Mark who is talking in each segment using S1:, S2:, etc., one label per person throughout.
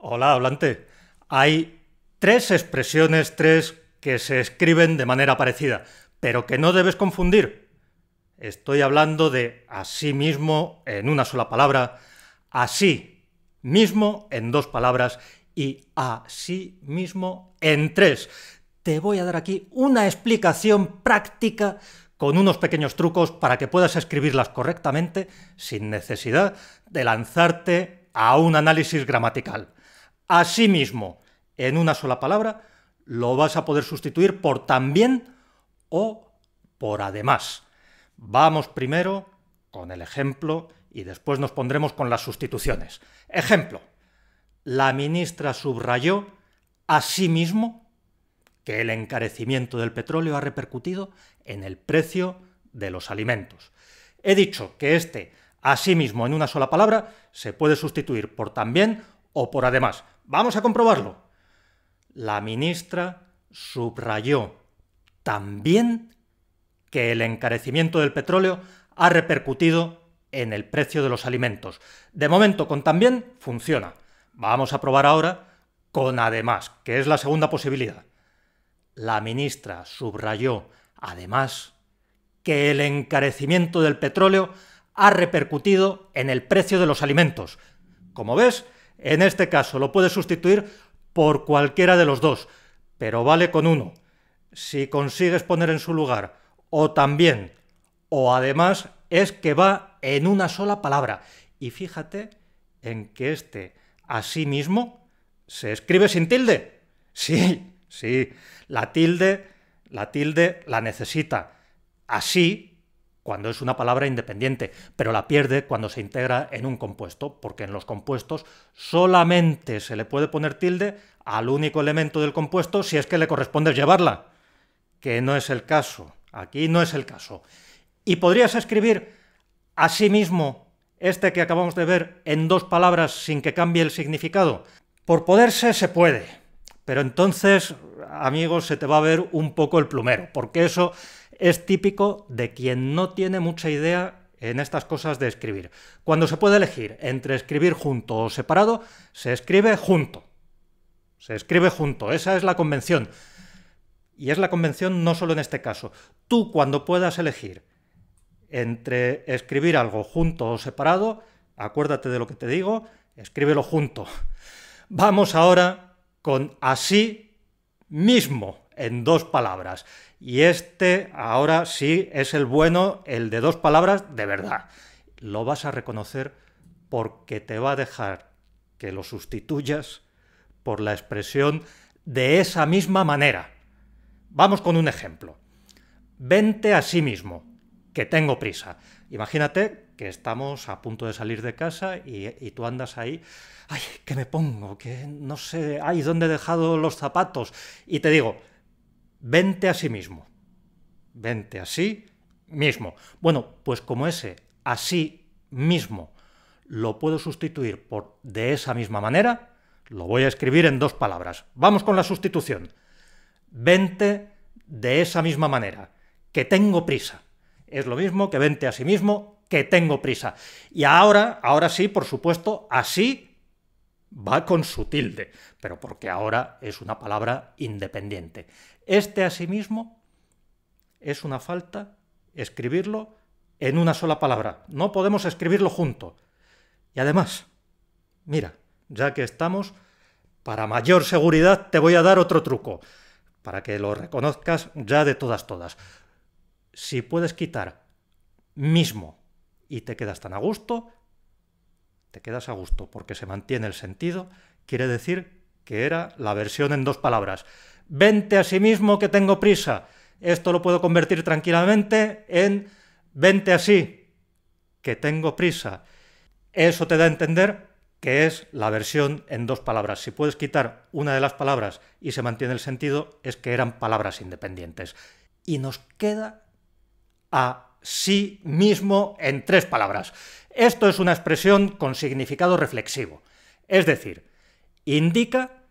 S1: Hola, hablante. Hay tres expresiones, tres que se escriben de manera parecida, pero que no debes confundir. Estoy hablando de así mismo en una sola palabra, así mismo en dos palabras y así mismo en tres. Te voy a dar aquí una explicación práctica con unos pequeños trucos para que puedas escribirlas correctamente sin necesidad de lanzarte a un análisis gramatical. Asimismo, en una sola palabra, lo vas a poder sustituir por también o por además. Vamos primero con el ejemplo y después nos pondremos con las sustituciones. Ejemplo, la ministra subrayó asimismo que el encarecimiento del petróleo ha repercutido en el precio de los alimentos. He dicho que este asimismo en una sola palabra se puede sustituir por también o por además. Vamos a comprobarlo. La ministra subrayó también que el encarecimiento del petróleo ha repercutido en el precio de los alimentos. De momento, con también funciona. Vamos a probar ahora con además, que es la segunda posibilidad. La ministra subrayó además que el encarecimiento del petróleo ha repercutido en el precio de los alimentos. Como ves, en este caso lo puedes sustituir por cualquiera de los dos, pero vale con uno. Si consigues poner en su lugar o también o además es que va en una sola palabra. Y fíjate en que este mismo se escribe sin tilde. Sí, sí, la tilde, la tilde la necesita. Así cuando es una palabra independiente, pero la pierde cuando se integra en un compuesto, porque en los compuestos solamente se le puede poner tilde al único elemento del compuesto si es que le corresponde llevarla, que no es el caso, aquí no es el caso. Y podrías escribir asimismo este que acabamos de ver en dos palabras sin que cambie el significado. Por poderse se puede, pero entonces, amigos, se te va a ver un poco el plumero, porque eso es típico de quien no tiene mucha idea en estas cosas de escribir. Cuando se puede elegir entre escribir junto o separado, se escribe junto. Se escribe junto, esa es la convención. Y es la convención no solo en este caso. Tú cuando puedas elegir entre escribir algo junto o separado, acuérdate de lo que te digo, escríbelo junto. Vamos ahora con así mismo en dos palabras. Y este ahora sí es el bueno, el de dos palabras de verdad. Lo vas a reconocer porque te va a dejar que lo sustituyas por la expresión de esa misma manera. Vamos con un ejemplo. Vente a sí mismo, que tengo prisa. Imagínate que estamos a punto de salir de casa y, tú andas ahí, ay, ¿qué me pongo? Que no sé, ay, ¿dónde he dejado los zapatos? Y te digo, vente a sí mismo. Vente a sí mismo. Bueno, pues como ese así mismo lo puedo sustituir por de esa misma manera, lo voy a escribir en dos palabras. Vamos con la sustitución. Vente de esa misma manera, que tengo prisa. Es lo mismo que vente a sí mismo, que tengo prisa. Y ahora, ahora sí, por supuesto, así va con su tilde, pero porque ahora es una palabra independiente. Este asimismo es una falta escribirlo en una sola palabra. No podemos escribirlo junto. Y además, mira, ya que estamos, para mayor seguridad te voy a dar otro truco, para que lo reconozcas ya de todas todas. Si puedes quitar mismo y te quedas tan a gusto, te quedas a gusto porque se mantiene el sentido, quiere decir que era la versión en dos palabras. Vente a sí mismo que tengo prisa. Esto lo puedo convertir tranquilamente en vente así que tengo prisa. Eso te da a entender que es la versión en dos palabras. Si puedes quitar una de las palabras y se mantiene el sentido, es que eran palabras independientes. Y nos queda a sí mismo en tres palabras. Esto es una expresión con significado reflexivo, es decir, indica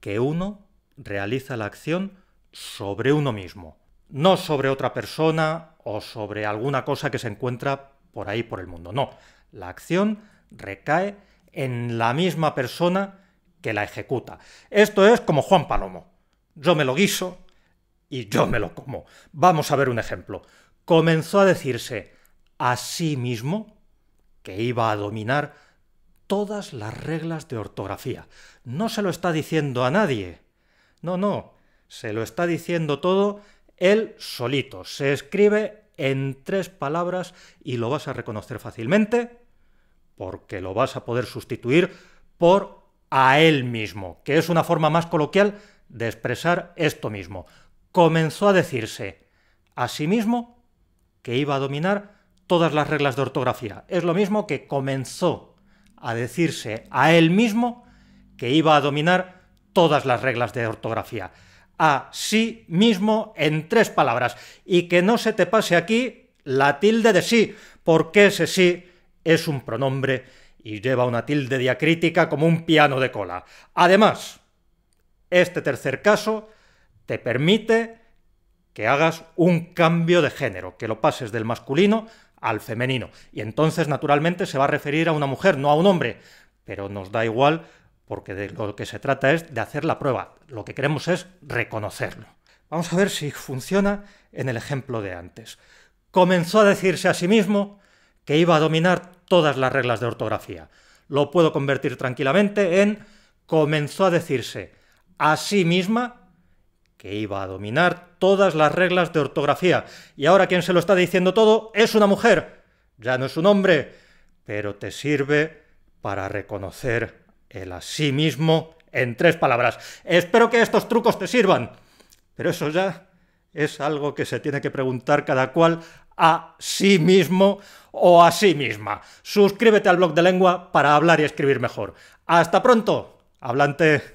S1: que uno realiza la acción sobre uno mismo, no sobre otra persona o sobre alguna cosa que se encuentra por ahí por el mundo, no, la acción recae en la misma persona que la ejecuta. Esto es como Juan Palomo. Yo me lo guiso y yo me lo como. Vamos a ver un ejemplo comenzó a decirse a sí mismo que iba a dominar todas las reglas de ortografía. No se lo está diciendo a nadie. No, no, se lo está diciendo todo él solito. Se escribe en tres palabras y lo vas a reconocer fácilmente porque lo vas a poder sustituir por a él mismo, que es una forma más coloquial de expresar esto mismo. Comenzó a decirse a sí mismo que iba a dominar todas las reglas de ortografía. Es lo mismo que comenzó a decirse a él mismo que iba a dominar todas las reglas de ortografía. A sí mismo en tres palabras. Y que no se te pase aquí la tilde de sí, porque ese sí es un pronombre y lleva una tilde diacrítica como un piano de cola. Además, este tercer caso te permite que hagas un cambio de género, que lo pases del masculino al femenino. Y entonces, naturalmente, se va a referir a una mujer, no a un hombre. Pero nos da igual porque de lo que se trata es de hacer la prueba. Lo que queremos es reconocerlo. Vamos a ver si funciona en el ejemplo de antes. Comenzó a decirse a sí mismo que iba a dominar todas las reglas de ortografía. Lo puedo convertir tranquilamente en comenzó a decirse a sí misma que iba a dominar todas las reglas de ortografía. Y ahora quien se lo está diciendo todo es una mujer. Ya no es un hombre, pero te sirve para reconocer el a sí mismo en tres palabras. Espero que estos trucos te sirvan. Pero eso ya es algo que se tiene que preguntar cada cual a sí mismo o a sí misma. Suscríbete al blog de lengua para hablar y escribir mejor. Hasta pronto, hablante.